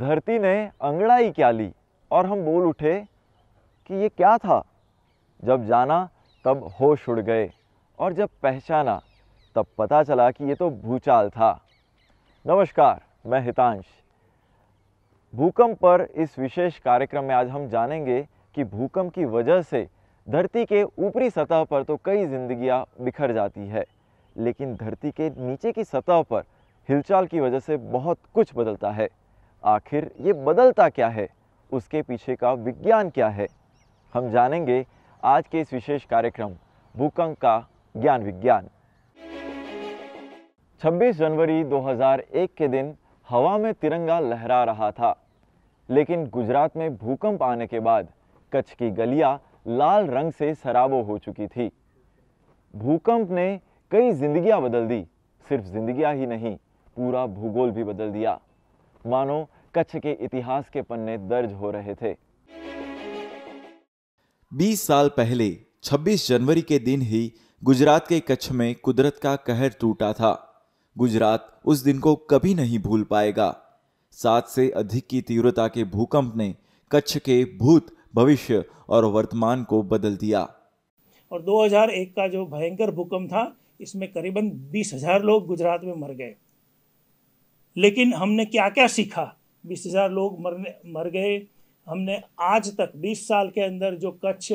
धरती ने अंगड़ाई क्या ली और हम बोल उठे कि ये क्या था जब जाना तब होश उड़ गए और जब पहचाना तब पता चला कि ये तो भूचाल था नमस्कार मैं हितांश भूकंप पर इस विशेष कार्यक्रम में आज हम जानेंगे कि भूकंप की वजह से धरती के ऊपरी सतह पर तो कई जिंदगियां बिखर जाती है लेकिन धरती के नीचे की सतह पर हिलचाल की वजह से बहुत कुछ बदलता है आखिर ये बदलता क्या है उसके पीछे का विज्ञान क्या है हम जानेंगे आज के इस विशेष कार्यक्रम भूकंप का ज्ञान विज्ञान 26 जनवरी 2001 के दिन हवा में तिरंगा लहरा रहा था लेकिन गुजरात में भूकंप आने के बाद कच्छ की गलियां लाल रंग से सराबो हो चुकी थी भूकंप ने कई जिंदगियां बदल दी सिर्फ जिंदगियां ही नहीं पूरा भूगोल भी बदल दिया मानो कच्छ के इतिहास के पन्ने दर्ज हो रहे थे 20 साल पहले 26 जनवरी के दिन ही गुजरात के कच्छ में कुदरत का कहर टूटा था गुजरात उस दिन को कभी नहीं भूल पाएगा सात से अधिक की तीव्रता के भूकंप ने कच्छ के भूत भविष्य और वर्तमान को बदल दिया और 2001 का जो भयंकर भूकंप था इसमें करीबन बीस हजार लोग गुजरात में मर गए लेकिन हमने क्या क्या सीखा बीस हज़ार लोग मरने मर गए हमने आज तक बीस साल के अंदर जो कच्छ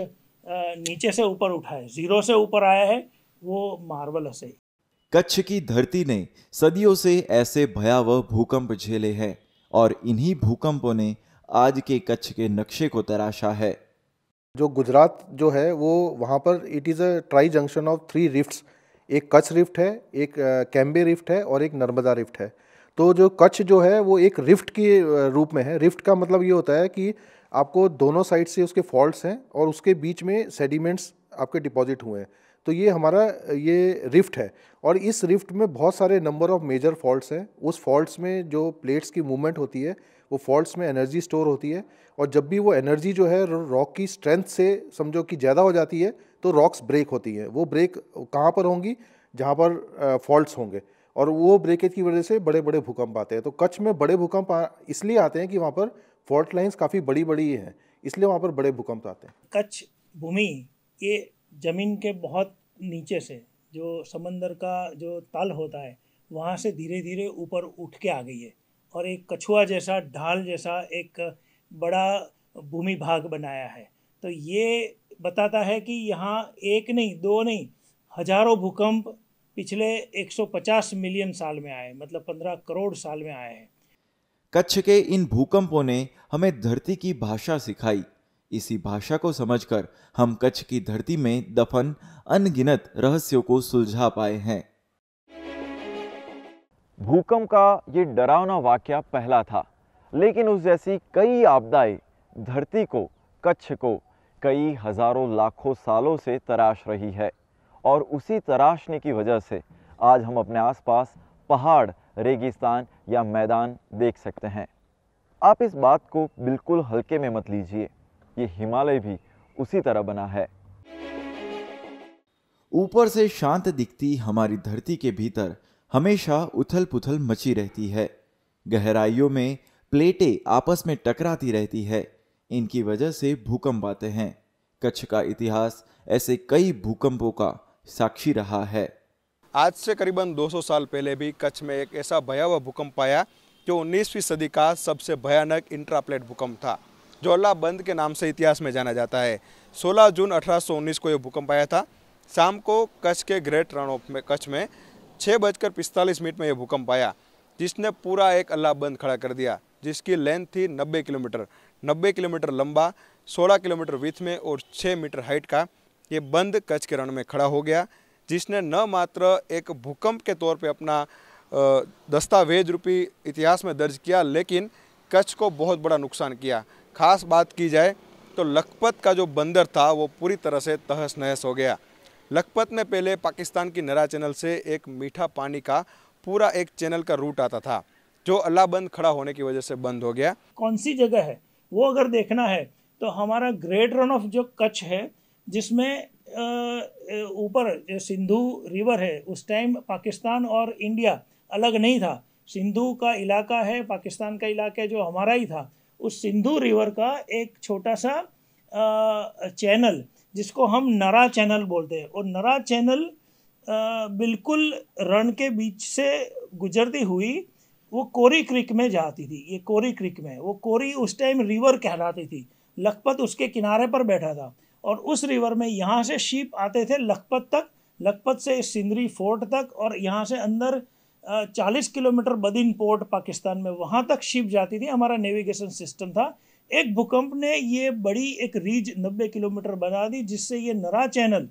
नीचे से ऊपर उठा है ज़ीरो से ऊपर आया है वो मार्वल है कच्छ की धरती ने सदियों से ऐसे भयावह भूकंप झेले हैं और इन्हीं भूकंपों ने आज के कच्छ के नक्शे को तराशा है जो गुजरात जो है वो वहाँ पर it is a tri junction of three rift एक कच्छ रिफ्ट है एक कैम्बे रिफ्ट है और एक नर्मदा रिफ्ट है तो जो कच्छ जो है वो एक रिफ्ट के रूप में है रिफ्ट का मतलब ये होता है कि आपको दोनों साइड से उसके फॉल्ट्स हैं और उसके बीच में सेडिमेंट्स आपके डिपॉजिट हुए हैं तो ये हमारा ये रिफ्ट है और इस रिफ्ट में बहुत सारे नंबर ऑफ मेजर फॉल्ट्स हैं उस फॉल्ट्स में जो प्लेट्स की मूवमेंट होती है वो फॉल्ट्स में एनर्जी स्टोर होती है और जब भी वो एनर्जी जो है रॉक की स्ट्रेंथ से समझो कि ज़्यादा हो जाती है तो रॉक्स ब्रेक होती हैं वो ब्रेक कहाँ पर होंगी जहाँ पर फॉल्ट्स होंगे और वो ब्रेकेज की वजह से बड़े बड़े भूकंप आते हैं तो कच्छ में बड़े भूकंप इसलिए आते हैं कि वहाँ पर फॉल्ट लाइन्स काफ़ी बड़ी बड़ी हैं इसलिए वहाँ पर बड़े भूकंप आते हैं कच्छ भूमि ये ज़मीन के बहुत नीचे से जो समंदर का जो तल होता है वहाँ से धीरे धीरे ऊपर उठ के आ गई है और एक कछुआ जैसा ढाल जैसा एक बड़ा भूमि भाग बनाया है तो ये बताता है कि यहाँ एक नहीं दो नहीं हजारों भूकंप पिछले 150 मिलियन साल में आए मतलब 15 करोड़ साल में आए हैं कच्छ के इन भूकंपों ने हमें धरती की भाषा सिखाई इसी भाषा को समझकर हम कच्छ की धरती में दफन अनगिनत रहस्यों को सुलझा पाए हैं भूकंप का ये डरावना वाक्य पहला था लेकिन उस जैसी कई आपदाएं धरती को कच्छ को कई हजारों लाखों सालों से तराश रही है और उसी तराशने की वजह से आज हम अपने आसपास पहाड़ रेगिस्तान या मैदान देख सकते हैं आप इस बात को बिल्कुल हल्के में मत लीजिए ये हिमालय भी उसी तरह बना है ऊपर से शांत दिखती हमारी धरती के भीतर हमेशा उथल पुथल मची रहती है गहराइयों में प्लेटें आपस में टकराती रहती है इनकी वजह से भूकंप आते हैं कच्छ का इतिहास ऐसे कई भूकंपों का साक्षी रहा है आज से करीबन 200 साल पहले भी कच्छ में एक ऐसा भयावह भूकंप आया जो उन्नीसवीं सदी का सबसे भयानक इंट्राप्लेट भूकंप था जो अल्लाह बंद के नाम से इतिहास में जाना जाता है 16 जून 1819 को यह भूकंप आया था शाम को कच्छ के ग्रेट रण ऑफ में कच्छ में छः बजकर पिस्तालीस मिनट में यह भूकंप आया जिसने पूरा एक अल्लाह बंद खड़ा कर दिया जिसकी लेंथ थी 90 किलोमीटर 90 किलोमीटर लंबा 16 किलोमीटर विथ में और 6 मीटर हाइट का ये बंद कच्छ के रण में खड़ा हो गया जिसने न मात्र एक भूकंप के तौर पे अपना दस्तावेज रूपी इतिहास में दर्ज किया लेकिन कच्छ को बहुत बड़ा नुकसान किया खास बात की जाए तो लखपत का जो बंदर था वो पूरी तरह से तहस नहस हो गया लखपत में पहले पाकिस्तान की नरा चैनल से एक मीठा पानी का पूरा एक चैनल का रूट आता था जो बंद खड़ा होने की वजह से बंद हो गया कौन सी जगह है वो अगर देखना है तो हमारा ग्रेट रन ऑफ जो कच्छ है जिसमें ऊपर जो सिंधु रिवर है उस टाइम पाकिस्तान और इंडिया अलग नहीं था सिंधु का इलाका है पाकिस्तान का इलाका है जो हमारा ही था उस सिंधु रिवर का एक छोटा सा चैनल जिसको हम नरा चैनल बोलते हैं और नरा चैनल बिल्कुल रण के बीच से गुजरती हुई वो कोरी क्रिक में जाती थी ये कोरी क्रिक में वो कोरी उस टाइम रिवर कहलाती थी लखपत उसके किनारे पर बैठा था और उस रिवर में यहाँ से शिप आते थे लखपत तक लखपत से सिंदरी फोर्ट तक और यहाँ से अंदर चालीस किलोमीटर बदिन पोर्ट पाकिस्तान में वहाँ तक शिप जाती थी हमारा नेविगेशन सिस्टम था एक भूकंप ने ये बड़ी एक रीज नब्बे किलोमीटर बना दी जिससे ये नरा चैनल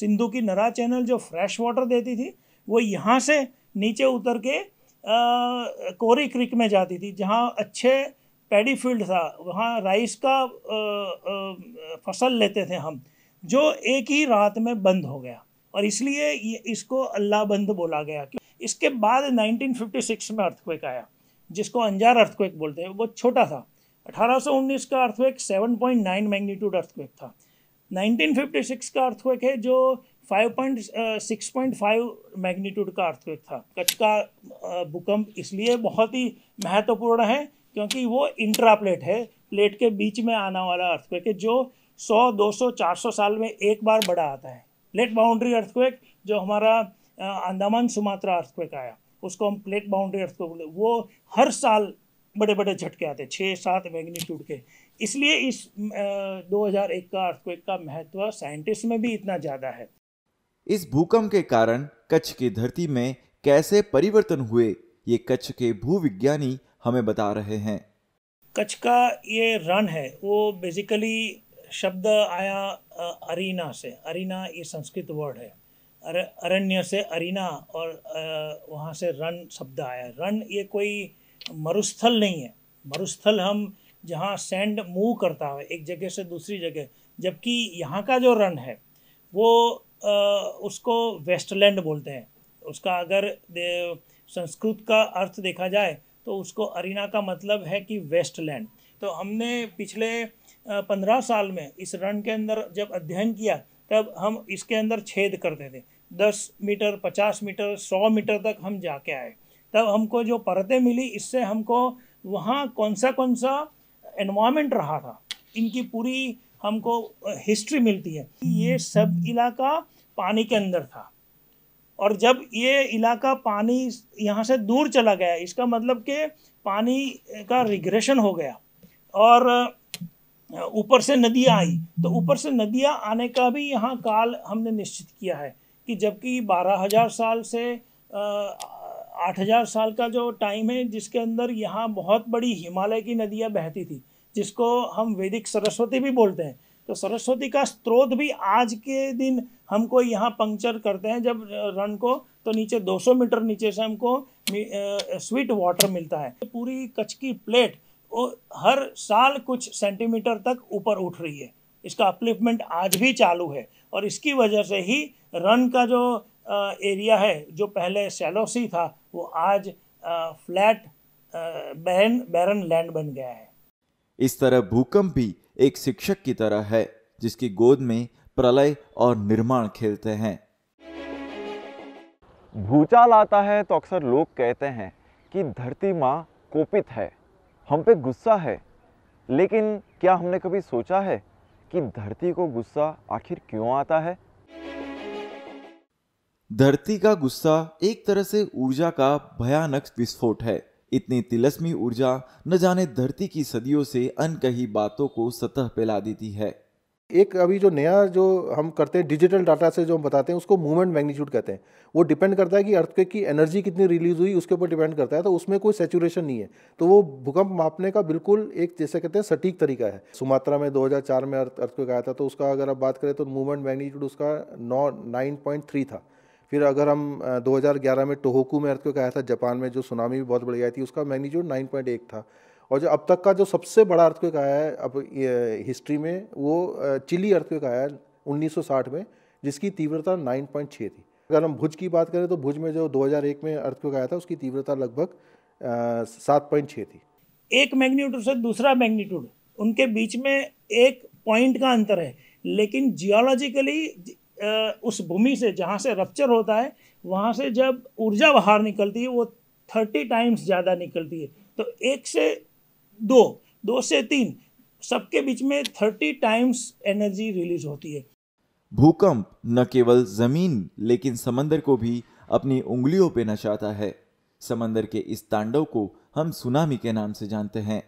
सिंधु की नरा चैनल जो फ्रेश वाटर देती थी वो यहाँ से नीचे उतर के आ, कोरी क्रिक में जाती थी जहाँ अच्छे पैडी फील्ड था वहाँ राइस का फसल लेते थे हम जो एक ही रात में बंद हो गया और इसलिए इसको अल्लाह बंद बोला गया इसके बाद 1956 में अर्थक्वेक आया जिसको अंजार अर्थक्वेक बोलते हैं वो छोटा था 1819 का अर्थक्वेक 7.9 मैग्नीट्यूड अर्थक्वेक था 1956 का अर्थक्वेक है जो 5.6.5 मैग्नीट्यूड का अर्थक्वेक था कच्छ का भूकंप इसलिए बहुत ही महत्वपूर्ण है क्योंकि वो इंट्रा प्लेट है प्लेट के बीच में आने वाला अर्थक्वेक है जो 100, 200, 400 साल में एक बार बड़ा आता है प्लेट बाउंड्री अर्थक्वेक जो हमारा अंडमान सुमात्रा अर्थक्वेक आया उसको हम प्लेट बाउंड्री अर्थक्वेक बोले वो हर साल बड़े बड़े झटके आते हैं छः सात मैग्नीट्यूड के इसलिए इस दो हज़ार एक का अर्थक्वेक का महत्व साइंटिस्ट में भी इतना ज़्यादा है इस भूकंप के कारण कच्छ की धरती में कैसे परिवर्तन हुए ये कच्छ के भूविज्ञानी हमें बता रहे हैं कच्छ का ये रन है वो बेसिकली शब्द आया अरीना से अरीना ये संस्कृत वर्ड है अरण्य से अरीना और वहाँ से रन शब्द आया रन ये कोई मरुस्थल नहीं है मरुस्थल हम जहाँ सैंड मूव करता है एक जगह से दूसरी जगह जबकि यहाँ का जो रन है वो आ, उसको वेस्टलैंड बोलते हैं उसका अगर संस्कृत का अर्थ देखा जाए तो उसको अरीना का मतलब है कि वेस्ट लैंड तो हमने पिछले पंद्रह साल में इस रन के अंदर जब अध्ययन किया तब हम इसके अंदर छेद करते थे दस मीटर पचास मीटर सौ मीटर तक हम जाके आए तब हमको जो परतें मिली इससे हमको वहाँ कौन सा कौन सा एनवायरमेंट रहा था इनकी पूरी हमको हिस्ट्री मिलती है ये सब इलाका पानी के अंदर था और जब ये इलाका पानी यहाँ से दूर चला गया इसका मतलब कि पानी का रिग्रेशन हो गया और ऊपर से नदियाँ आई तो ऊपर से नदियाँ आने का भी यहाँ काल हमने निश्चित किया है कि जबकि बारह हज़ार साल से आठ हज़ार साल का जो टाइम है जिसके अंदर यहाँ बहुत बड़ी हिमालय की नदियाँ बहती थी जिसको हम वैदिक सरस्वती भी बोलते हैं तो सरस्वती का स्त्रोत भी आज के दिन हमको यहाँ पंक्चर करते हैं जब रन को तो नीचे 200 मीटर नीचे से हमको स्वीट वाटर मिलता है पूरी कच्छ की प्लेट हर साल कुछ सेंटीमीटर तक ऊपर उठ रही है इसका अपलिफ्टमेंट आज भी चालू है और इसकी वजह से ही रन का जो एरिया है जो पहले सेलोसी था वो आज फ्लैट बहन बैरन लैंड बन गया है इस तरह भूकंप भी एक शिक्षक की तरह है जिसकी गोद में प्रलय और निर्माण खेलते हैं भूचाल आता है तो अक्सर लोग कहते हैं कि धरती माँ कोपित है हम पे गुस्सा है लेकिन क्या हमने कभी सोचा है कि धरती को गुस्सा आखिर क्यों आता है धरती का गुस्सा एक तरह से ऊर्जा का भयानक विस्फोट है इतनी तिलस्मी ऊर्जा न जाने धरती की सदियों से अनकही बातों को सतह पे ला देती है एक अभी जो नया जो हम करते हैं डिजिटल डाटा से जो हम बताते हैं उसको मूवमेंट मैग्नीट्यूड कहते हैं वो डिपेंड करता है कि अर्थक्वेक की एनर्जी कितनी रिलीज हुई उसके ऊपर डिपेंड करता है तो उसमें कोई सेचुरेशन नहीं है तो वो भूकंप मापने का बिल्कुल एक जैसे कहते हैं सटीक तरीका है सुमात्रा में 2004 में अर्थक्वेक आया था तो उसका अगर आप बात करें तो मूवमेंट मैग्नीट्यूड उसका नौ नाइन था फिर अगर हम 2011 में टोहोकू में अर्थक्वेक आया था जापान में जो सुनामी भी बहुत बड़ी आई थी उसका मैग्नीट्यूड 9.1 था और जो अब तक का जो सबसे बड़ा अर्थक्वेक आया है अब हिस्ट्री में वो चिली अर्थक्वेक आया है उन्नीस में जिसकी तीव्रता नाइन थी अगर हम भुज की बात करें तो भुज में जो 2001 में अर्थक्वेक आया था उसकी तीव्रता लगभग सात पॉइंट छः थी एक मैग्नीट्यूड से दूसरा मैग्नीट्यूड उनके बीच में एक पॉइंट का अंतर है लेकिन जियोलॉजिकली उस भूमि से जहाँ से रप्चर होता है वहाँ से जब ऊर्जा बाहर निकलती है वो थर्टी टाइम्स ज़्यादा निकलती है तो एक से दो दो से तीन सबके बीच में थर्टी टाइम्स एनर्जी रिलीज होती है भूकंप न केवल ज़मीन लेकिन समंदर को भी अपनी उंगलियों पे नचाता है समंदर के इस तांडव को हम सुनामी के नाम से जानते हैं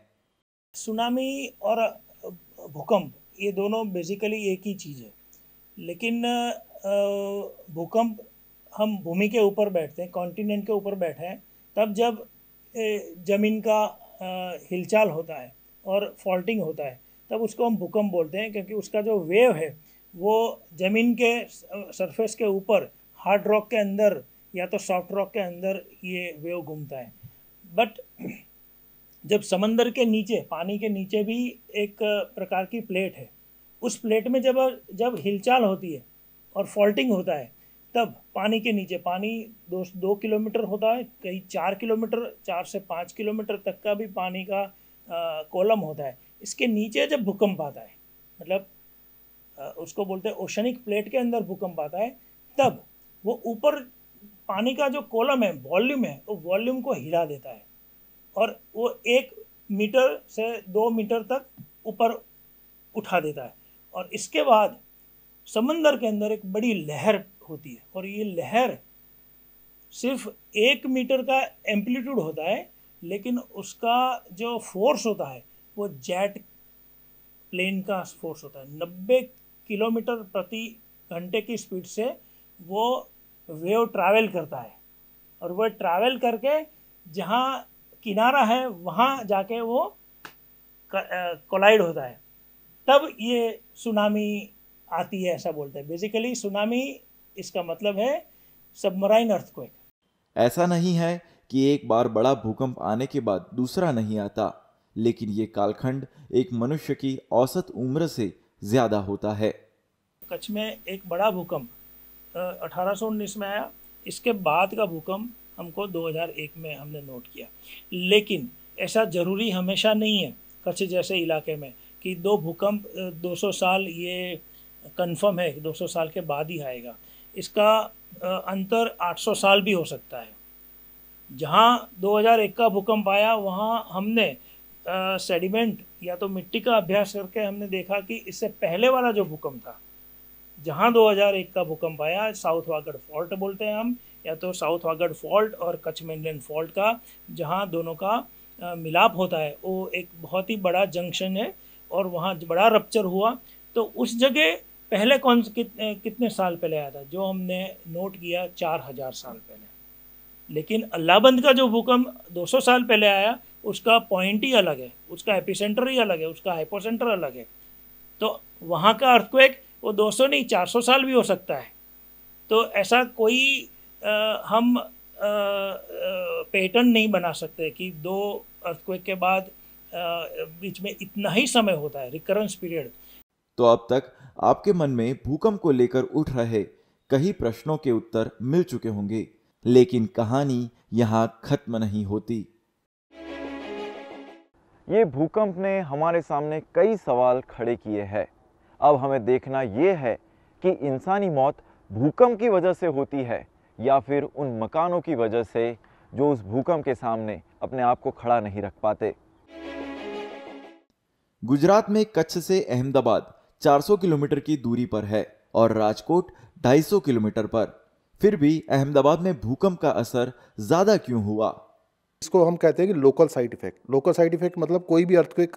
सुनामी और भूकंप ये दोनों बेसिकली एक ही चीज़ है लेकिन भूकंप हम भूमि के ऊपर बैठते हैं कॉन्टिनेंट के ऊपर बैठे हैं तब जब ज़मीन का हिलचाल होता है और फॉल्टिंग होता है तब उसको हम भूकंप बोलते हैं क्योंकि उसका जो वेव है वो ज़मीन के सरफेस के ऊपर हार्ड रॉक के अंदर या तो सॉफ्ट रॉक के अंदर ये वेव घूमता है बट जब समंदर के नीचे पानी के नीचे भी एक प्रकार की प्लेट है उस प्लेट में जब जब हिलचाल होती है और फॉल्टिंग होता है तब पानी के नीचे पानी दो दो किलोमीटर होता है कहीं चार किलोमीटर चार से पाँच किलोमीटर तक का भी पानी का आ, कॉलम होता है इसके नीचे जब भूकंप आता है मतलब आ, उसको बोलते हैं ओशनिक प्लेट के अंदर भूकंप आता है तब वो ऊपर पानी का जो कॉलम है वॉल्यूम है वो वॉल्यूम को हिला देता है और वो एक मीटर से दो मीटर तक ऊपर उठा देता है और इसके बाद समंदर के अंदर एक बड़ी लहर होती है और ये लहर सिर्फ एक मीटर का एम्पलीट्यूड होता है लेकिन उसका जो फोर्स होता है वो जेट प्लेन का फोर्स होता है नब्बे किलोमीटर प्रति घंटे की स्पीड से वो वेव ट्रैवल करता है और वह ट्रैवल करके जहाँ किनारा है वहाँ जाके वो कोलाइड होता है तब ये सुनामी आती है ऐसा बोलते हैं बेसिकली सुनामी इसका मतलब है सबमराइन अर्थक्वेक ऐसा नहीं है कि एक बार बड़ा भूकंप आने के बाद दूसरा नहीं आता लेकिन ये कालखंड एक मनुष्य की औसत उम्र से ज़्यादा होता है कच्छ में एक बड़ा भूकंप अठारह सौ उन्नीस में आया इसके बाद का भूकंप हमको 2001 में हमने नोट किया लेकिन ऐसा ज़रूरी हमेशा नहीं है कच्छ जैसे इलाके में कि दो भूकंप 200 साल ये कंफर्म है 200 साल के बाद ही आएगा इसका अंतर 800 साल भी हो सकता है जहाँ 2001 का भूकंप आया वहाँ हमने सेडिमेंट या तो मिट्टी का अभ्यास करके हमने देखा कि इससे पहले वाला जो भूकंप था जहाँ 2001 का भूकंप आया साउथ वागड़ फॉल्ट बोलते हैं हम या तो साउथ वागड़ फॉल्ट और कच्छ मेनलैंड फॉल्ट का जहाँ दोनों का मिलाप होता है वो एक बहुत ही बड़ा जंक्शन है और वहाँ बड़ा रप्चर हुआ तो उस जगह पहले कौन कित, कितने साल पहले आया था जो हमने नोट किया चार हजार साल पहले लेकिन अल्लाहबंद का जो भूकंप 200 साल पहले आया उसका पॉइंट ही अलग है उसका एपिसेंटर ही अलग है उसका हाइपोसेंटर अलग है तो वहाँ का अर्थक्वेक वो 200 नहीं 400 साल भी हो सकता है तो ऐसा कोई आ, हम पैटर्न नहीं बना सकते कि दो अर्थक्वेक के बाद बीच में इतना ही समय होता है रिकरेंस पीरियड तो अब तक आपके मन में भूकंप को लेकर उठ रहे कई प्रश्नों के उत्तर मिल चुके होंगे लेकिन कहानी यहाँ खत्म नहीं होती ये भूकंप ने हमारे सामने कई सवाल खड़े किए हैं अब हमें देखना ये है कि इंसानी मौत भूकंप की वजह से होती है या फिर उन मकानों की वजह से जो उस भूकंप के सामने अपने आप को खड़ा नहीं रख पाते गुजरात में कच्छ से अहमदाबाद 400 किलोमीटर की दूरी पर है और राजकोट 250 किलोमीटर पर फिर भी अहमदाबाद में भूकंप का असर ज़्यादा क्यों हुआ इसको हम कहते हैं कि local side effect local side effect मतलब कोई भी अर्थक्वेक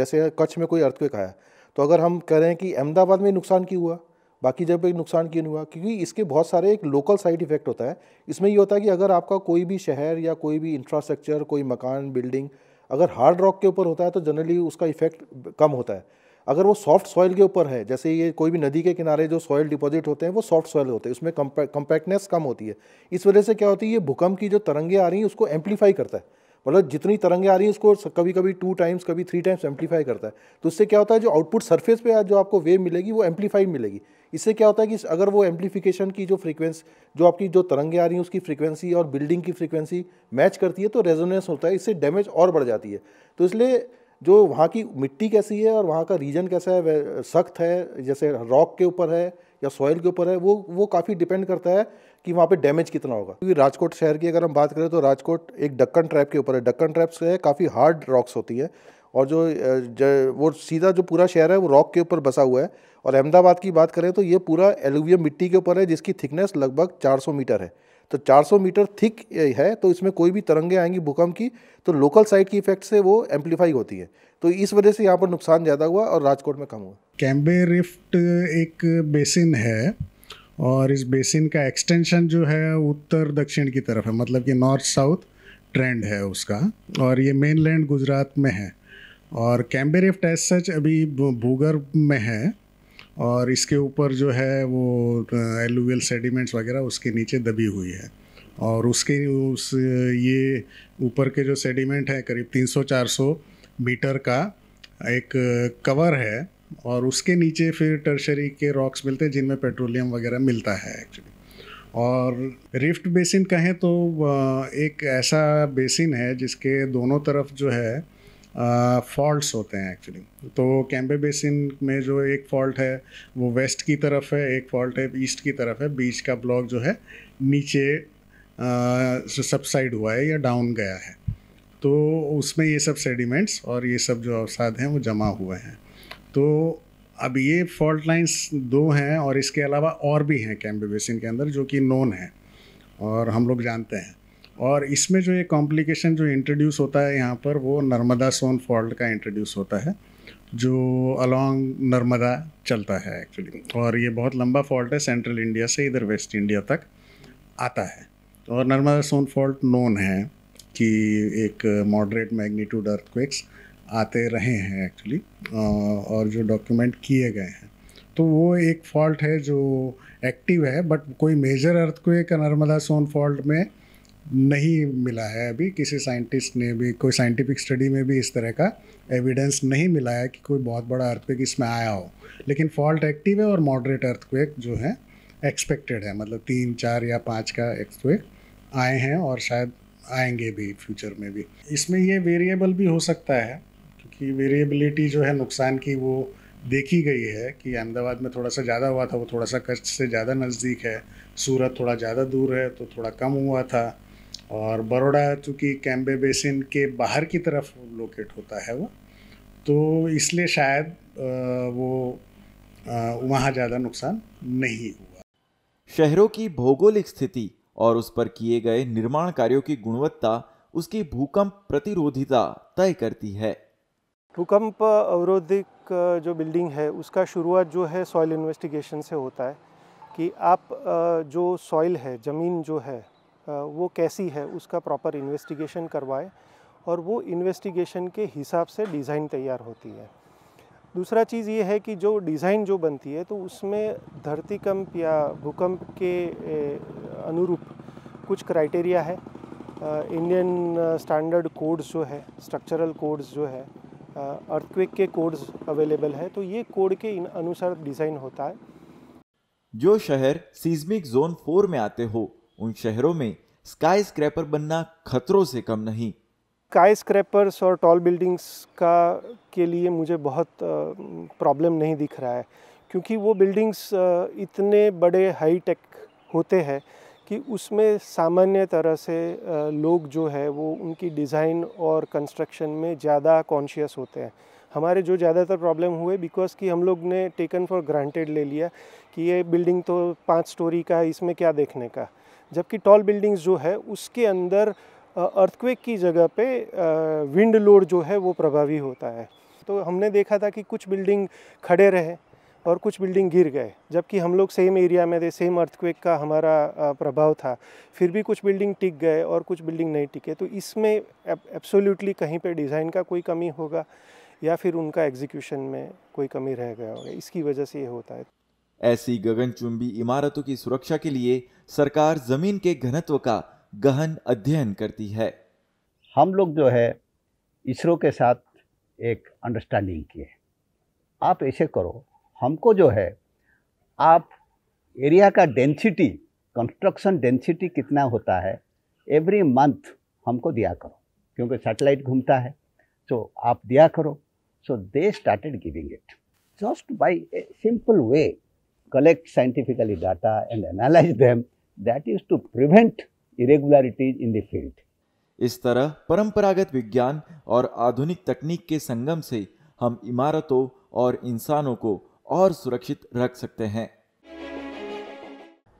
जैसे कच्छ में कोई अर्थक्वेक आया तो अगर हम कह रहे हैं कि अहमदाबाद में नुकसान क्यों हुआ बाकी जब नुकसान क्यों हुआ क्योंकि इसके बहुत सारे एक लोकल साइड इफेक्ट होता है इसमें ये होता है कि अगर आपका कोई भी शहर या कोई भी इंफ्रास्ट्रक्चर कोई मकान बिल्डिंग अगर हार्ड रॉक के ऊपर होता है तो जनरली उसका इफेक्ट कम होता है अगर वो सॉफ्ट सॉइल के ऊपर है जैसे ये कोई भी नदी के किनारे जो सॉइल डिपॉजिट होते हैं वो सॉफ्ट सॉइल होते हैं उसमें कंपैक्टनेस कम होती है इस वजह से क्या होती है ये भूकंप की जो तरंगे आ रही हैं उसको एम्पलीफाई करता है मतलब जितनी तरंगें आ रही हैं उसको कभी कभी टू टाइम्स कभी थ्री टाइम्स एम्पलीफाई करता है तो उससे क्या होता है जो आउटपुट सरफेस पे जो आपको वेव मिलेगी वो एम्पलीफाइड मिलेगी इससे क्या होता है कि अगर वो एम्पलीफिकेशन की जो फ्रीक्वेंस जो आपकी जो तरंगें आ रही हैं उसकी फ्रीक्वेंसी और बिल्डिंग की फ्रीक्वेंसी मैच करती है तो रेजोनेंस होता है इससे डैमेज और बढ़ जाती है तो इसलिए जो वहाँ की मिट्टी कैसी है और वहाँ का रीजन कैसा है सख्त है जैसे रॉक के ऊपर है या सॉइल के ऊपर है वो वो काफ़ी डिपेंड करता है कि वहाँ पे डैमेज कितना होगा क्योंकि राजकोट शहर की अगर हम बात करें तो राजकोट एक डक्कन ट्रैप के ऊपर है डक्कन ट्रैप्स है काफ़ी हार्ड रॉक्स होती है और जो वो सीधा जो पूरा शहर है वो रॉक के ऊपर बसा हुआ है और अहमदाबाद की बात करें तो ये पूरा एलुवियम मिट्टी के ऊपर है जिसकी थिकनेस लगभग 400 मीटर है तो 400 मीटर थिक है तो इसमें कोई भी तरंगे आएंगी भूकंप की तो लोकल साइड की इफेक्ट से वो एम्पलीफाई होती है तो इस वजह से यहाँ पर नुकसान ज़्यादा हुआ और राजकोट में कम हुआ कैम्बे रिफ्ट एक बेसिन है और इस बेसिन का एक्सटेंशन जो है उत्तर दक्षिण की तरफ है मतलब कि नॉर्थ साउथ ट्रेंड है उसका और ये मेन लैंड गुजरात में है और कैम्बे रिफ्ट एज सच अभी भूगर्भ में है और इसके ऊपर जो है वो एलुवियल सेडिमेंट्स वगैरह उसके नीचे दबी हुई है और उसके उस ये ऊपर के जो सेडिमेंट है करीब 300-400 मीटर का एक कवर है और उसके नीचे फिर टर्शरी के रॉक्स मिलते हैं जिनमें पेट्रोलियम वगैरह मिलता है एक्चुअली और रिफ्ट बेसिन कहें तो एक ऐसा बेसिन है जिसके दोनों तरफ जो है फॉल्ट्स होते हैं एक्चुअली तो कैम्बे बेसिन में जो एक फॉल्ट है वो वेस्ट की तरफ है एक फॉल्ट है ईस्ट की तरफ है बीच का ब्लॉक जो है नीचे सबसाइड हुआ है या डाउन गया है तो उसमें ये सब सेडिमेंट्स और ये सब जो अवसाद हैं वो जमा हुए हैं तो अब ये फॉल्ट लाइन्स दो हैं और इसके अलावा और भी हैं कैम्बे बेसिन के अंदर जो कि नोन है और हम लोग जानते हैं और इसमें जो ये कॉम्प्लिकेशन जो इंट्रोड्यूस होता है यहाँ पर वो नर्मदा सोन फॉल्ट का इंट्रोड्यूस होता है जो अलोंग नर्मदा चलता है एक्चुअली और ये बहुत लंबा फॉल्ट है सेंट्रल इंडिया से इधर वेस्ट इंडिया तक आता है और नर्मदा सोन फॉल्ट नोन है कि एक मॉडरेट मैग्नीट्यूड अर्थक्वेक्स आते रहे हैं एक्चुअली और जो डॉक्यूमेंट किए गए हैं तो वो एक फॉल्ट है जो एक्टिव है बट कोई major earthquake Narmada Son fault में नहीं मिला है अभी किसी साइंटिस्ट ने भी कोई साइंटिफिक स्टडी में भी इस तरह का एविडेंस नहीं मिला है कि कोई बहुत बड़ा अर्थक्वेक इसमें आया हो लेकिन फॉल्ट एक्टिव है और मॉडरेट अर्थक्वेक जो है एक्सपेक्टेड है मतलब तीन चार या पाँच का अर्थक्वेक आए हैं और शायद आएंगे भी फ्यूचर में भी इसमें ये वेरिएबल भी हो सकता है क्योंकि वेरिएबिलिटी जो है नुकसान की वो देखी गई है कि अहमदाबाद में थोड़ा सा ज़्यादा हुआ था वो थोड़ा सा कच्छ से ज़्यादा नज़दीक है सूरत थोड़ा ज़्यादा दूर है तो थोड़ा कम हुआ था और बड़ोड़ा चूँकि कैम्बे बेसिन के बाहर की तरफ लोकेट होता है वो तो इसलिए शायद वो वहाँ ज़्यादा नुकसान नहीं हुआ शहरों की भौगोलिक स्थिति और उस पर किए गए निर्माण कार्यों की गुणवत्ता उसकी भूकंप प्रतिरोधिता तय करती है भूकंप अवरोधिक जो बिल्डिंग है उसका शुरुआत जो है सॉइल इन्वेस्टिगेशन से होता है कि आप जो सॉइल है ज़मीन जो है वो कैसी है उसका प्रॉपर इन्वेस्टिगेशन करवाए और वो इन्वेस्टिगेशन के हिसाब से डिज़ाइन तैयार होती है दूसरा चीज़ ये है कि जो डिज़ाइन जो बनती है तो उसमें धरतीकंप या भूकंप के अनुरूप कुछ क्राइटेरिया है इंडियन स्टैंडर्ड कोड्स जो है स्ट्रक्चरल कोड्स जो है अर्थक्विक के कोड्स अवेलेबल है तो ये कोड के इन अनुसार डिज़ाइन होता है जो शहर सीज्मिक जोन फोर में आते हो उन शहरों में स्काई स्क्रैपर बनना खतरों से कम नहीं स्काई स्क्रैपर्स और टॉल बिल्डिंग्स का के लिए मुझे बहुत प्रॉब्लम नहीं दिख रहा है क्योंकि वो बिल्डिंग्स इतने बड़े हाई टेक होते हैं कि उसमें सामान्य तरह से लोग जो है वो उनकी डिज़ाइन और कंस्ट्रक्शन में ज़्यादा कॉन्शियस होते हैं हमारे जो ज़्यादातर प्रॉब्लम हुए बिकॉज कि हम लोग ने टेकन फॉर ग्रांटेड ले लिया कि ये बिल्डिंग तो पाँच स्टोरी का है इसमें क्या देखने का जबकि टॉल बिल्डिंग्स जो है उसके अंदर अर्थक्वेक की जगह पे विंड लोड जो है वो प्रभावी होता है तो हमने देखा था कि कुछ बिल्डिंग खड़े रहे और कुछ बिल्डिंग गिर गए जबकि हम लोग सेम एरिया में थे सेम अर्थक्वेक का हमारा प्रभाव था फिर भी कुछ बिल्डिंग टिक गए और कुछ बिल्डिंग नहीं टिके तो इसमें एब्सोल्युटली कहीं पर डिज़ाइन का कोई कमी होगा या फिर उनका एग्जीक्यूशन में कोई कमी रह गया होगा इसकी वजह से ये होता है ऐसी गगनचुंबी इमारतों की सुरक्षा के लिए सरकार जमीन के घनत्व का गहन अध्ययन करती है हम लोग जो है इसरो के साथ एक अंडरस्टैंडिंग की है आप ऐसे करो हमको जो है आप एरिया का डेंसिटी कंस्ट्रक्शन डेंसिटी कितना होता है एवरी मंथ हमको दिया करो क्योंकि सैटेलाइट घूमता है सो so, आप दिया करो so they started giving it just by a simple way collect scientifically data and analyze them. That is to prevent irregularities in the field. इस तरह परंपरागत विज्ञान और आधुनिक तकनीक के संगम से हम इमारतों और इंसानों को और सुरक्षित रख सकते हैं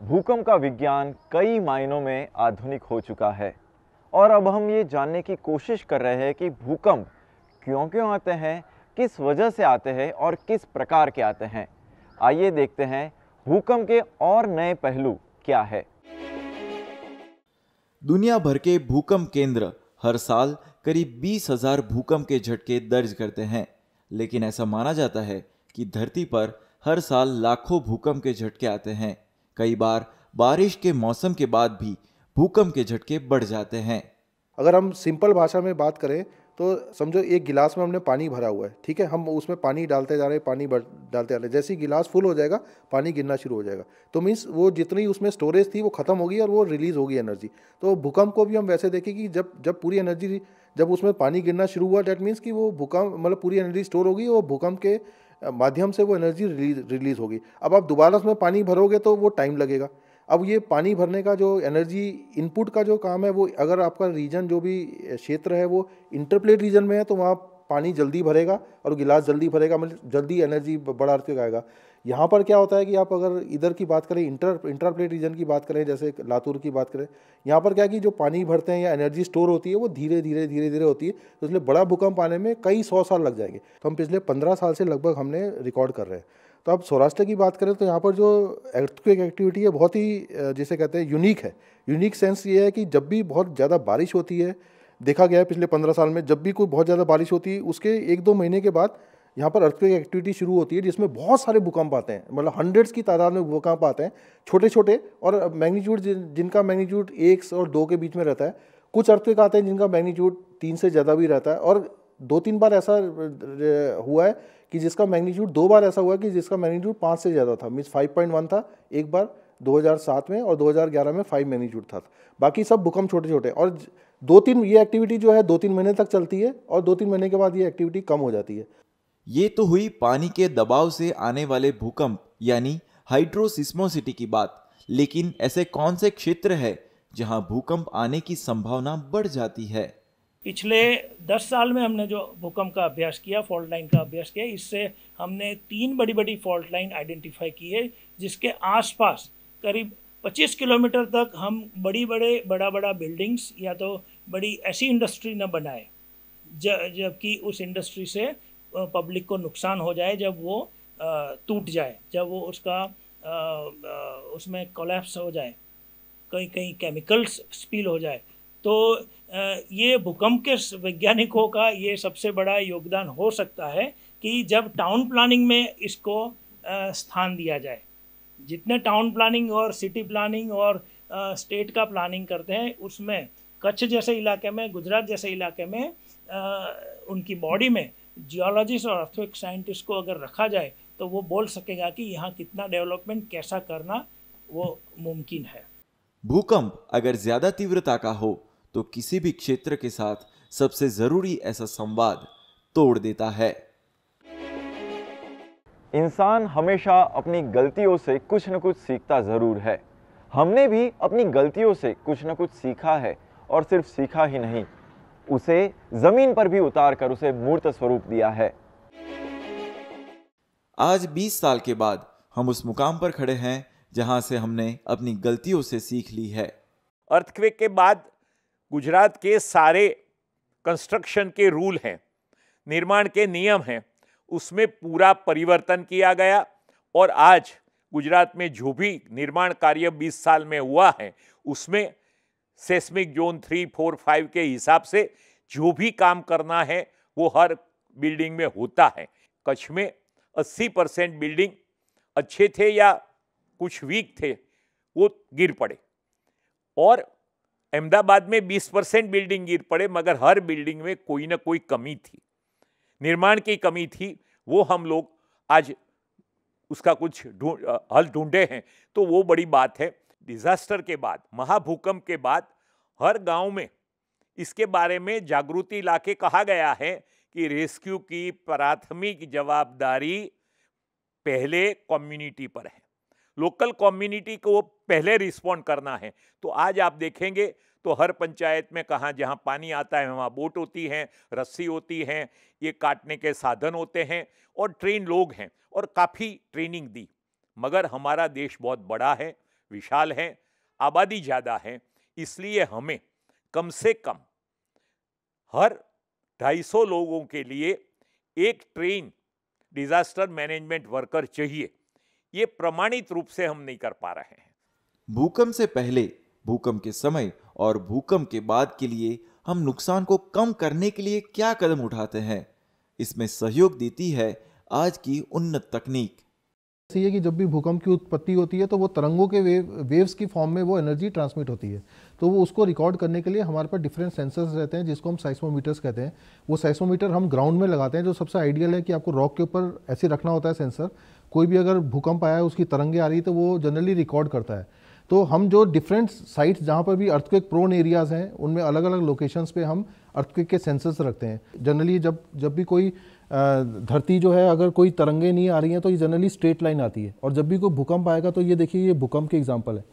भूकंप का विज्ञान कई मायनों में आधुनिक हो चुका है और अब हम ये जानने की कोशिश कर रहे हैं कि भूकंप क्यों क्यों आते हैं किस वजह से आते हैं और किस प्रकार के आते हैं आइए देखते हैं भूकंप के और नए पहलू क्या है दुनिया भर के भूकंप केंद्र हर साल करीब बीस हजार भूकंप के झटके दर्ज करते हैं लेकिन ऐसा माना जाता है कि धरती पर हर साल लाखों भूकंप के झटके आते हैं कई बार बारिश के मौसम के बाद भी भूकंप के झटके बढ़ जाते हैं अगर हम सिंपल भाषा में बात करें तो समझो एक गिलास में हमने पानी भरा हुआ है ठीक है हम उसमें पानी डालते जा रहे हैं पानी भर, डालते जा रहे हैं जैसे ही गिलास फुल हो जाएगा पानी गिरना शुरू हो जाएगा तो मीन्स वो जितनी उसमें स्टोरेज थी वो ख़त्म होगी और वो रिलीज़ होगी एनर्जी तो भूकंप को भी हम वैसे देखें कि जब जब पूरी एनर्जी जब उसमें पानी गिरना शुरू हुआ डैट मीन्स कि वो भूकंप मतलब पूरी एनर्जी स्टोर होगी और भूकंप के माध्यम से वो एनर्जी रिलीज रिलीज़ होगी अब आप दोबारा उसमें पानी भरोगे तो वो टाइम लगेगा अब ये पानी भरने का जो एनर्जी इनपुट का जो काम है वो अगर आपका रीजन जो भी क्षेत्र है वो इंटरप्लेट रीजन में है तो वहाँ पानी जल्दी भरेगा और गिलास जल्दी भरेगा मतलब जल्दी एनर्जी बड़ा अर्थ आएगा यहाँ पर क्या होता है कि आप अगर इधर की बात करें इंटर इंटरप्लेट रीजन की बात करें जैसे लातूर की बात करें यहाँ पर क्या है कि जो पानी भरते हैं या एनर्जी स्टोर होती है वो धीरे धीरे धीरे धीरे होती है तो इसलिए बड़ा भूकंप आने में कई सौ साल लग जाएंगे तो हम पिछले पंद्रह साल से लगभग हमने रिकॉर्ड कर रहे हैं तो अब सौराष्ट्र की बात करें तो यहाँ पर जो अर्थक्वेक एक्टिविटी है बहुत ही जिसे कहते हैं यूनिक है यूनिक सेंस ये है कि जब भी बहुत ज़्यादा बारिश होती है देखा गया है पिछले पंद्रह साल में जब भी कोई बहुत ज़्यादा बारिश होती है उसके एक दो महीने के बाद यहाँ पर अर्थक्वेक एक्टिविटी शुरू होती है जिसमें बहुत सारे भूकंप आते हैं मतलब हंड्रेड्स की तादाद में भूकंप आते हैं छोटे छोटे और मैग्नीट्यूड जिनका मैग्नीट्यूड एक और दो के बीच में रहता है कुछ अर्थक्वेक आते हैं जिनका मैग्नीट्यूड तीन से ज़्यादा भी रहता है और दो तीन बार ऐसा हुआ है कि जिसका मैग्नीट्यूड दो बार ऐसा हुआ कि जिसका मैग्नीट्यूड पाँच से ज़्यादा था मीन्स 5.1 था एक बार 2007 में और 2011 में फाइव मैग्नीट्यूड था बाकी सब भूकंप छोटे छोटे और दो तीन ये एक्टिविटी जो है दो तीन महीने तक चलती है और दो तीन महीने के बाद ये एक्टिविटी कम हो जाती है ये तो हुई पानी के दबाव से आने वाले भूकंप यानी हाइड्रोसिस्मोसिटी की बात लेकिन ऐसे कौन से क्षेत्र है जहां भूकंप आने की संभावना बढ़ जाती है पिछले दस साल में हमने जो भूकंप का अभ्यास किया फॉल्ट लाइन का अभ्यास किया इससे हमने तीन बड़ी बड़ी फॉल्ट लाइन आइडेंटिफाई की है जिसके आसपास करीब 25 किलोमीटर तक हम बड़ी बड़े बड़ा बड़ा बिल्डिंग्स या तो बड़ी ऐसी इंडस्ट्री न बनाए जबकि उस इंडस्ट्री से पब्लिक को नुकसान हो जाए जब वो टूट जाए जब वो उसका उसमें कोलैप्स हो जाए कहीं कहीं केमिकल्स स्पील हो जाए तो ये भूकंप के वैज्ञानिकों का ये सबसे बड़ा योगदान हो सकता है कि जब टाउन प्लानिंग में इसको स्थान दिया जाए जितने टाउन प्लानिंग और सिटी प्लानिंग और स्टेट का प्लानिंग करते हैं उसमें कच्छ जैसे इलाके में गुजरात जैसे इलाके में उनकी बॉडी में जियोलॉजिस्ट और अर्थविक साइंटिस्ट को अगर रखा जाए तो वो बोल सकेगा कि यहाँ कितना डेवलपमेंट कैसा करना वो मुमकिन है भूकंप अगर ज़्यादा तीव्रता का हो तो किसी भी क्षेत्र के साथ सबसे जरूरी ऐसा संवाद तोड़ देता है इंसान हमेशा अपनी गलतियों से कुछ न कुछ सीखता ज़रूर है हमने भी अपनी गलतियों से कुछ न कुछ सीखा है और सिर्फ सीखा ही नहीं उसे ज़मीन पर भी उतार कर उसे मूर्त स्वरूप दिया है आज 20 साल के बाद हम उस मुकाम पर खड़े हैं जहां से हमने अपनी गलतियों से सीख ली है अर्थक्वेक के बाद गुजरात के सारे कंस्ट्रक्शन के रूल हैं निर्माण के नियम हैं उसमें पूरा परिवर्तन किया गया और आज गुजरात में जो भी निर्माण कार्य 20 साल में हुआ है उसमें seismic zone three four five के हिसाब से जो भी काम करना है वो हर बिल्डिंग में होता है कच्छ में 80 परसेंट बिल्डिंग अच्छे थे या कुछ वीक थे वो गिर पड़े और अहमदाबाद में 20 परसेंट बिल्डिंग गिर पड़े मगर हर बिल्डिंग में कोई ना कोई कमी थी निर्माण की कमी थी वो हम लोग आज उसका कुछ ढूंढ हल ढूंढे हैं तो वो बड़ी बात है डिजास्टर के बाद महाभूकंप के बाद हर गांव में इसके बारे में जागृति लाके कहा गया है कि रेस्क्यू की प्राथमिक जवाबदारी पहले कम्युनिटी पर है लोकल कम्युनिटी को पहले रिस्पॉन्ड करना है तो आज आप देखेंगे तो हर पंचायत में कहाँ जहाँ पानी आता है वहाँ बोट होती हैं रस्सी होती हैं ये काटने के साधन होते हैं और ट्रेन लोग हैं और काफ़ी ट्रेनिंग दी मगर हमारा देश बहुत बड़ा है विशाल है आबादी ज़्यादा है इसलिए हमें कम से कम हर 250 लोगों के लिए एक ट्रेन डिज़ास्टर मैनेजमेंट वर्कर चाहिए ये प्रमाणित रूप से हम नहीं कर पा रहे हैं भूकंप से पहले भूकंप के समय और भूकंप के बाद के लिए हम नुकसान को कम करने के लिए क्या कदम उठाते हैं इसमें सहयोग देती है आज की उन्नत तकनीक ऐसी है कि जब भी भूकंप की उत्पत्ति होती है तो वो तरंगों के वेव वेव्स की फॉर्म में वो एनर्जी ट्रांसमिट होती है तो वो उसको रिकॉर्ड करने के लिए हमारे पास डिफरेंट सेंसर्स रहते हैं जिसको हम साइसमोमीटर्स कहते हैं वो साइसमोमीटर हम ग्राउंड में लगाते हैं जो सबसे आइडियल है कि आपको रॉक के ऊपर ऐसे रखना होता है सेंसर कोई भी अगर भूकंप आया है उसकी तरंगे आ रही है तो वो जनरली रिकॉर्ड करता है तो हम जो डिफरेंट साइट्स जहाँ पर भी अर्थक्वेक प्रोन एरियाज़ हैं उनमें अलग अलग लोकेशंस पे हम अर्थक्वेक के सेंसर्स रखते हैं जनरली जब जब भी कोई धरती जो है अगर कोई तरंगे नहीं आ रही हैं तो ये जनरली स्ट्रेट लाइन आती है और जब भी कोई भूकंप आएगा तो ये देखिए ये भूकंप के एग्जाम्पल है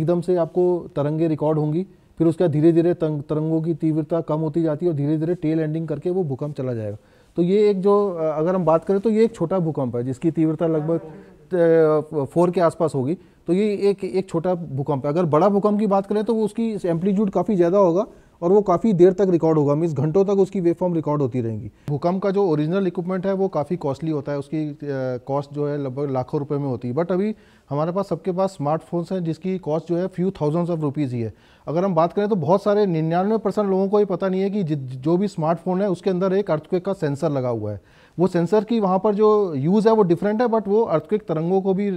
एकदम से आपको तरंगे रिकॉर्ड होंगी फिर उसके बाद धीरे धीरे तरंगों की तीव्रता कम होती जाती है और धीरे धीरे टेल एंडिंग करके वो भूकंप चला जाएगा तो ये एक जो अगर हम बात करें तो ये एक छोटा भूकंप है जिसकी तीव्रता लगभग फोर के आसपास होगी तो ये एक एक छोटा भूकंप है अगर बड़ा भूकंप की बात करें तो उसकी एम्पलीट्यूड काफ़ी ज़्यादा होगा और वो काफ़ी देर तक रिकॉर्ड होगा मीन्स घंटों तक उसकी वेवफॉर्म रिकॉर्ड होती रहेंगी भूकंप का जो ओरिजिनल इक्विपमेंट है वो काफ़ी कॉस्टली होता है उसकी कॉस्ट जो है लगभग लाखों रुपये में होती है बट अभी हमारे पास सबके पास स्मार्टफोन्स हैं जिसकी कॉस्ट जो है फ्यू थाउजेंड्स ऑफ रुपीज़ ही है अगर हम बात करें तो बहुत सारे निन्यानवे परसेंट लोगों को ये पता नहीं है कि जो भी स्मार्टफोन है उसके अंदर एक अर्थक्वेक का सेंसर लगा हुआ है वो सेंसर की वहाँ पर जो यूज़ है वो डिफरेंट है बट वो अर्थक्वेक तरंगों को भी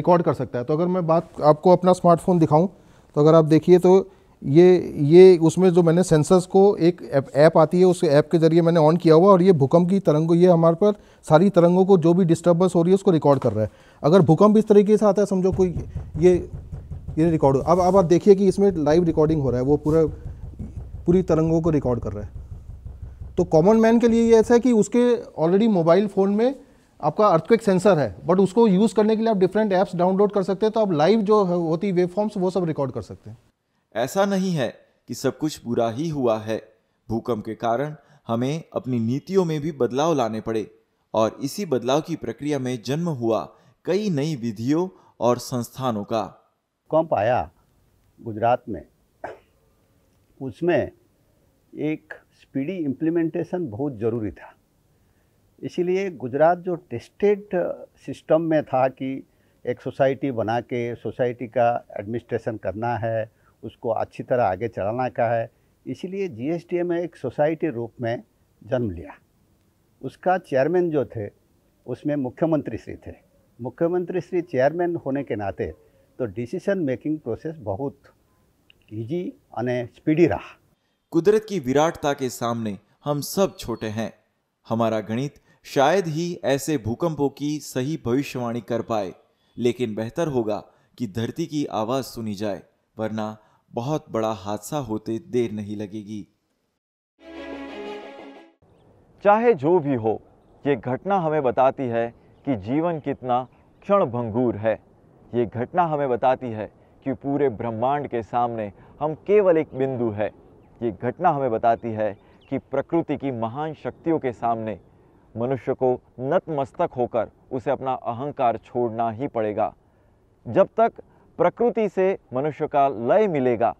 रिकॉर्ड कर सकता है तो अगर मैं बात आपको अपना स्मार्टफोन दिखाऊं तो अगर आप देखिए तो ये ये उसमें जो मैंने सेंसर्स को एक ऐप आती है उस ऐप के जरिए मैंने ऑन किया हुआ और ये भूकंप की तरंगों ये हमारे पर सारी तरंगों को जो भी डिस्टर्बेंस हो रही है उसको रिकॉर्ड कर रहा है अगर भूकंप इस तरीके से आता है समझो कोई ये ये रिकॉर्ड अब अब आप देखिए कि इसमें लाइव रिकॉर्डिंग हो रहा है वो पूरा पूरी तरंगों को रिकॉर्ड कर रहा है तो कॉमन मैन के लिए ये ऐसा है कि उसके ऑलरेडी मोबाइल फ़ोन में आपका अर्थक्विक सेंसर है बट उसको यूज़ करने के लिए आप डिफरेंट ऐप्स डाउनलोड कर सकते हैं तो आप लाइव जो होती वेब फॉर्म्स वो सब रिकॉर्ड कर सकते हैं ऐसा नहीं है कि सब कुछ बुरा ही हुआ है भूकंप के कारण हमें अपनी नीतियों में भी बदलाव लाने पड़े और इसी बदलाव की प्रक्रिया में जन्म हुआ कई नई विधियों और संस्थानों का भूकंप आया गुजरात में उसमें एक स्पीडी इम्प्लीमेंटेशन बहुत ज़रूरी था इसीलिए गुजरात जो टेस्टेड सिस्टम में था कि एक सोसाइटी बना के सोसाइटी का एडमिनिस्ट्रेशन करना है उसको अच्छी तरह आगे चलाना का है इसलिए जी में एक सोसाइटी रूप में जन्म लिया उसका चेयरमैन जो थे उसमें मुख्यमंत्री श्री थे मुख्यमंत्री श्री चेयरमैन होने के नाते तो डिसीजन मेकिंग प्रोसेस बहुत ईजी और स्पीडी रहा कुदरत की विराटता के सामने हम सब छोटे हैं हमारा गणित शायद ही ऐसे भूकंपों की सही भविष्यवाणी कर पाए लेकिन बेहतर होगा कि धरती की आवाज़ सुनी जाए वरना बहुत बड़ा हादसा होते देर नहीं लगेगी चाहे जो भी हो ये घटना हमें बताती है कि जीवन कितना क्षण भंगूर है ये घटना हमें बताती है कि पूरे ब्रह्मांड के सामने हम केवल एक बिंदु है ये घटना हमें बताती है कि प्रकृति की महान शक्तियों के सामने मनुष्य को नतमस्तक होकर उसे अपना अहंकार छोड़ना ही पड़ेगा जब तक प्रकृति से मनुष्य का लय मिलेगा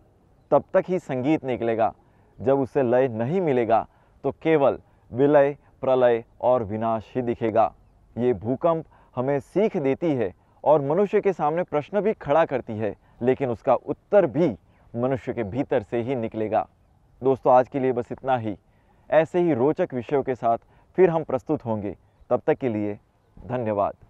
तब तक ही संगीत निकलेगा जब उसे लय नहीं मिलेगा तो केवल विलय प्रलय और विनाश ही दिखेगा ये भूकंप हमें सीख देती है और मनुष्य के सामने प्रश्न भी खड़ा करती है लेकिन उसका उत्तर भी मनुष्य के भीतर से ही निकलेगा दोस्तों आज के लिए बस इतना ही ऐसे ही रोचक विषयों के साथ फिर हम प्रस्तुत होंगे तब तक के लिए धन्यवाद